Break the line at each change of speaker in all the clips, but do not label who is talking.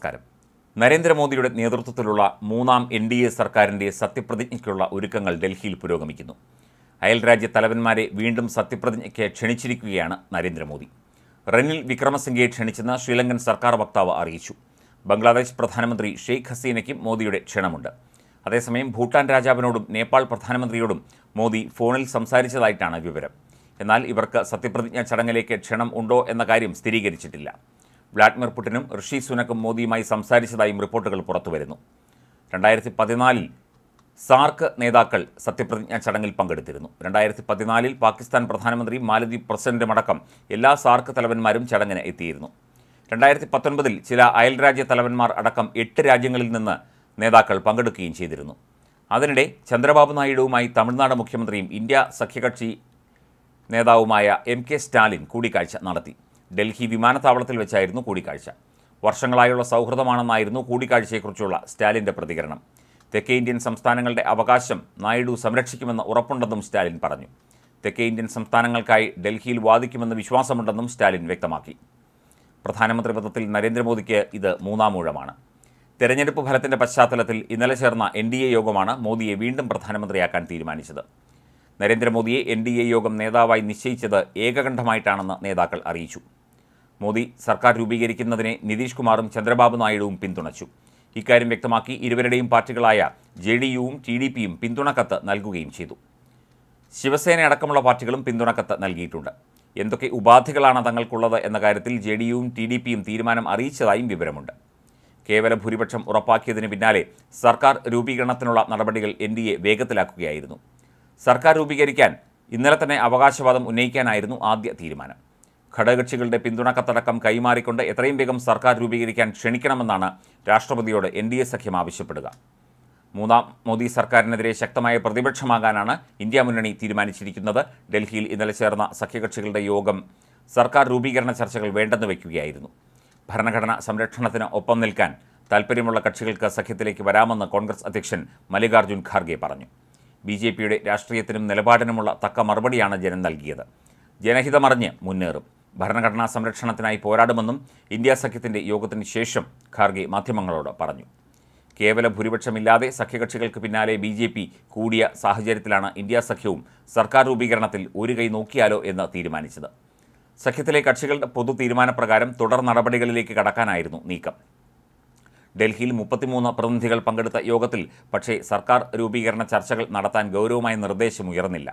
നമസ്കാരം നരേന്ദ്രമോദിയുടെ നേതൃത്വത്തിലുള്ള മൂന്നാം എൻ ഡി എ സർക്കാരിൻ്റെ സത്യപ്രതിജ്ഞയ്ക്കുള്ള ഒരുക്കങ്ങൾ ഡൽഹിയിൽ പുരോഗമിക്കുന്നു അയൽരാജ്യ തലവന്മാരെ വീണ്ടും സത്യപ്രതിജ്ഞയ്ക്ക് ക്ഷണിച്ചിരിക്കുകയാണ് നരേന്ദ്രമോദി റനിൽ വിക്രമസിംഗയെ ക്ഷണിച്ചെന്ന് ശ്രീലങ്കൻ സർക്കാർ വക്താവ് അറിയിച്ചു ബംഗ്ലാദേശ് പ്രധാനമന്ത്രി ഷെയ്ഖ് ഹസീനയ്ക്കും മോദിയുടെ ക്ഷണമുണ്ട് അതേസമയം ഭൂട്ടാൻ രാജാവിനോടും നേപ്പാൾ പ്രധാനമന്ത്രിയോടും മോദി ഫോണിൽ സംസാരിച്ചതായിട്ടാണ് വിവരം എന്നാൽ ഇവർക്ക് സത്യപ്രതിജ്ഞാ ചടങ്ങിലേക്ക് ക്ഷണം ഉണ്ടോ എന്ന കാര്യം സ്ഥിരീകരിച്ചിട്ടില്ല വ്ളാഡിമിർ പുടിനും ഋഷി സുനക്കും മോദിയുമായി സംസാരിച്ചതായും റിപ്പോർട്ടുകൾ പുറത്തുവരുന്നു രണ്ടായിരത്തി പതിനാലിൽ സാർക്ക് നേതാക്കൾ സത്യപ്രതിജ്ഞാ ചടങ്ങിൽ പങ്കെടുത്തിരുന്നു രണ്ടായിരത്തി പതിനാലിൽ പാകിസ്ഥാൻ പ്രധാനമന്ത്രി മാലദ്വീപ് പ്രസിഡന്റുമടക്കം എല്ലാ സാർക്ക് തലവന്മാരും ചടങ്ങിന് എത്തിയിരുന്നു രണ്ടായിരത്തി പത്തൊൻപതിൽ ചില അയൽരാജ്യ തലവന്മാർ അടക്കം എട്ട് രാജ്യങ്ങളിൽ നിന്ന് നേതാക്കൾ പങ്കെടുക്കുകയും ചെയ്തിരുന്നു അതിനിടെ ചന്ദ്രബാബു നായിഡുവുമായി തമിഴ്നാട് മുഖ്യമന്ത്രിയും ഇന്ത്യ സഖ്യകക്ഷി നേതാവുമായ എം കെ സ്റ്റാലിൻ കൂടിക്കാഴ്ച നടത്തി ഡൽഹി വിമാനത്താവളത്തിൽ വെച്ചായിരുന്നു കൂടിക്കാഴ്ച വർഷങ്ങളായുള്ള സൗഹൃദമാണെന്നായിരുന്നു കൂടിക്കാഴ്ചയെക്കുറിച്ചുള്ള സ്റ്റാലിൻ്റെ പ്രതികരണം തെക്കേ ഇന്ത്യൻ സംസ്ഥാനങ്ങളുടെ അവകാശം നായിഡു സംരക്ഷിക്കുമെന്ന് ഉറപ്പുണ്ടെന്നും സ്റ്റാലിൻ പറഞ്ഞു തെക്കേ ഇന്ത്യൻ സംസ്ഥാനങ്ങൾക്കായി ഡൽഹിയിൽ വാദിക്കുമെന്ന് വിശ്വാസമുണ്ടെന്നും സ്റ്റാലിൻ വ്യക്തമാക്കി പ്രധാനമന്ത്രി പദത്തിൽ നരേന്ദ്രമോദിക്ക് ഇത് മൂന്നാം ഊഴമാണ് തെരഞ്ഞെടുപ്പ് ഫലത്തിൻ്റെ പശ്ചാത്തലത്തിൽ ഇന്നലെ ചേർന്ന എൻ ഡി എ യോഗമാണ് മോദിയെ വീണ്ടും പ്രധാനമന്ത്രിയാക്കാൻ തീരുമാനിച്ചത് നരേന്ദ്രമോദിയെ എൻ ഡി എ യോഗം നേതാവായി നിശ്ചയിച്ചത് ഏകകണ്ഠമായിട്ടാണെന്ന് നേതാക്കൾ അറിയിച്ചു മോദി സർക്കാർ രൂപീകരിക്കുന്നതിനെ നിതീഷ് കുമാറും ചന്ദ്രബാബു നായിഡുവും പിന്തുണച്ചു ഇക്കാര്യം വ്യക്തമാക്കി ഇരുവരുടെയും പാർട്ടികളായ ജെ ഡി യുവും ടി ഡി പിയും പിന്തുണക്കത്ത് നൽകുകയും ചെയ്തു ശിവസേന അടക്കമുള്ള പാർട്ടികളും പിന്തുണക്കത്ത് നൽകിയിട്ടുണ്ട് എന്തൊക്കെ ഉപാധികളാണ് തങ്ങൾക്കുള്ളത് എന്ന കാര്യത്തിൽ ജെ ഡി യുവും ടി ഡി പിയും തീരുമാനം അറിയിച്ചതായും വിവരമുണ്ട് കേവല ഭൂരിപക്ഷം ഉറപ്പാക്കിയതിന് പിന്നാലെ സർക്കാർ രൂപീകരണത്തിനുള്ള നടപടികൾ എൻ ഡി എ വേഗത്തിലാക്കുകയായിരുന്നു സർക്കാർ രൂപീകരിക്കാൻ ഇന്നലെ തന്നെ അവകാശവാദം ഉന്നയിക്കാനായിരുന്നു ആദ്യ തീരുമാനം ഘടകകക്ഷികളുടെ പിന്തുണ കത്തടക്കം കൈമാറിക്കൊണ്ട് എത്രയും വേഗം സർക്കാർ രൂപീകരിക്കാൻ ക്ഷണിക്കണമെന്നാണ് രാഷ്ട്രപതിയോട് എൻ ഡി എ സഖ്യം ആവശ്യപ്പെടുക മൂന്നാം മോദി സർക്കാരിനെതിരെ ശക്തമായ പ്രതിപക്ഷമാകാനാണ് ഇന്ത്യ മുന്നണി തീരുമാനിച്ചിരിക്കുന്നത് ഡൽഹിയിൽ ഇന്നലെ ചേർന്ന സഖ്യകക്ഷികളുടെ യോഗം സർക്കാർ രൂപീകരണ ചർച്ചകൾ വേണ്ടെന്ന് വയ്ക്കുകയായിരുന്നു ഭരണഘടന സംരക്ഷണത്തിന് ഒപ്പം നിൽക്കാൻ താൽപ്പര്യമുള്ള കക്ഷികൾക്ക് സഖ്യത്തിലേക്ക് വരാമെന്ന് കോൺഗ്രസ് അധ്യക്ഷൻ മല്ലികാർജ്ജുൻ ഖാർഗെ പറഞ്ഞു ബി ജെ പിയുടെ രാഷ്ട്രീയത്തിനും നിലപാടിനുമുള്ള തക്ക മറുപടിയാണ് ജനം നൽകിയത് ജനഹിതമറിഞ്ഞ് മുന്നേറും ഭരണഘടനാ സംരക്ഷണത്തിനായി പോരാടുമെന്നും ഇന്ത്യാ സഖ്യത്തിൻ്റെ യോഗത്തിന് ശേഷം ഖാർഗെ മാധ്യമങ്ങളോട് പറഞ്ഞു കേവല ഭൂരിപക്ഷമില്ലാതെ സഖ്യകക്ഷികൾക്ക് പിന്നാലെ ബി ജെ പി കൂടിയ സാഹചര്യത്തിലാണ് ഇന്ത്യാ സഖ്യവും സർക്കാർ രൂപീകരണത്തിൽ ഒരു കൈ നോക്കിയാലോ എന്ന് തീരുമാനിച്ചത് സഖ്യത്തിലെ കക്ഷികളുടെ പൊതു തീരുമാനപ്രകാരം തുടർ നടപടികളിലേക്ക് കടക്കാനായിരുന്നു നീക്കം ഡൽഹിയിൽ മുപ്പത്തിമൂന്ന് പ്രതിനിധികൾ പങ്കെടുത്ത യോഗത്തിൽ പക്ഷേ സർക്കാർ രൂപീകരണ ചർച്ചകൾ നടത്താൻ ഗൗരവമായ ഉയർന്നില്ല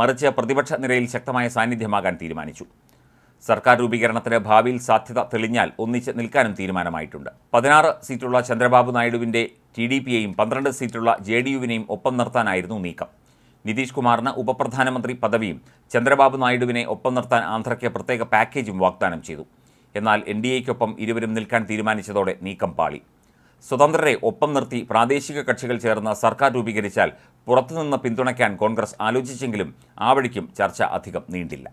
മറിച്ച് പ്രതിപക്ഷ നിരയിൽ ശക്തമായ സാന്നിധ്യമാകാൻ തീരുമാനിച്ചു സർക്കാർ രൂപീകരണത്തിന് ഭാവിയിൽ സാധ്യത തെളിഞ്ഞാൽ ഒന്നിച്ച് നിൽക്കാനും തീരുമാനമായിട്ടുണ്ട് പതിനാറ് സീറ്റുള്ള ചന്ദ്രബാബു നായിഡുവിൻ്റെ ടി ഡി പിയെയും പന്ത്രണ്ട് സീറ്റുള്ള ജെ ഡി യുവിനെയും ഒപ്പം നിർത്താനായിരുന്നു നീക്കം നിതീഷ് കുമാറിന് ഉപപ്രധാനമന്ത്രി പദവിയും ചന്ദ്രബാബു നായിഡുവിനെ ഒപ്പം നിർത്താൻ ആന്ധ്രയ്ക്ക് പ്രത്യേക പാക്കേജും വാഗ്ദാനം ചെയ്തു എന്നാൽ എൻ ഡി എക്കൊപ്പം ഇരുവരും നിൽക്കാൻ തീരുമാനിച്ചതോടെ നീക്കം പാളി സ്വതന്ത്രരെ ഒപ്പം നിർത്തി പ്രാദേശിക കക്ഷികൾ ചേർന്ന് സർക്കാർ രൂപീകരിച്ചാൽ പുറത്തുനിന്ന് പിന്തുണയ്ക്കാൻ കോൺഗ്രസ് ആലോചിച്ചെങ്കിലും ആ വഴിക്കും ചർച്ച അധികം നീണ്ടില്ല